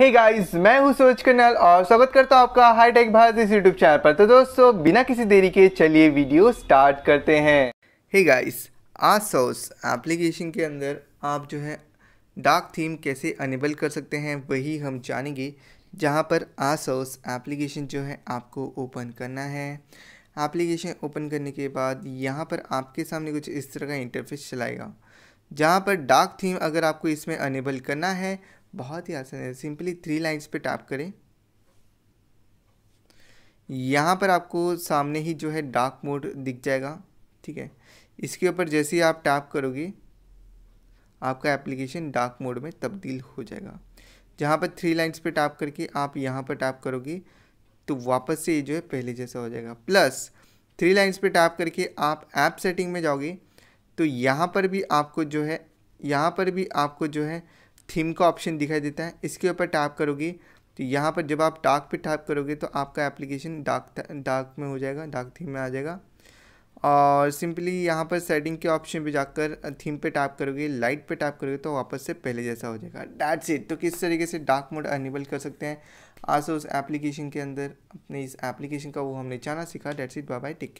हे hey guys मैं हूं सूरज colonel और स्वागत करता हूं आपका हाईटेक भारत इस यूट्यूब चैनल पर तो दोस्तों बिना किसी देरी के चलिए वीडियो स्टार्ट करते हैं हे गाइस आसोस एप्लीकेशन के अंदर आप जो है डार्क थीम कैसे अनेबल कर सकते हैं वही हम जानेंगे जहाँ पर आसोस एप्लीकेशन जो है आपको ओपन करना है एप्लीकेशन ओपन करने के बाद यहाँ पर आपके सामने कुछ इस तरह का इंटरफेस चलाएगा जहाँ पर डार्क थीम अगर आपको इसमें अनेबल करना है बहुत ही आसान है सिंपली थ्री लाइन्स पे टैप करें यहाँ पर आपको सामने ही जो है डार्क मोड दिख जाएगा ठीक है इसके ऊपर जैसे ही आप टैप करोगे आपका एप्लीकेशन डार्क मोड में तब्दील हो जाएगा जहाँ पर थ्री लाइन्स पे टैप करके आप यहाँ पर टैप करोगे तो वापस से ये जो है पहले जैसा हो जाएगा प्लस थ्री लाइन्स पे टैप करके आप ऐप सेटिंग में जाओगे तो यहाँ पर भी आपको जो है यहाँ पर भी आपको जो है थीम का ऑप्शन दिखाई देता है इसके ऊपर टैप करोगे तो यहाँ पर जब आप डार्क पे टैप करोगे तो आपका एप्लीकेशन डार्क डार्क में हो जाएगा डार्क थीम में आ जाएगा और सिंपली यहाँ पर सेटिंग के ऑप्शन पे जाकर थीम पे टैप करोगे लाइट पे टैप करोगे तो वापस से पहले जैसा हो जाएगा डैट्स इट तो किस तरीके से डार्क मोड अनेबल कर सकते हैं आज तो उस एप्लीकेशन के अंदर अपने इस एप्लीकेशन का वो हमने जाना सीखा that's it bye bye take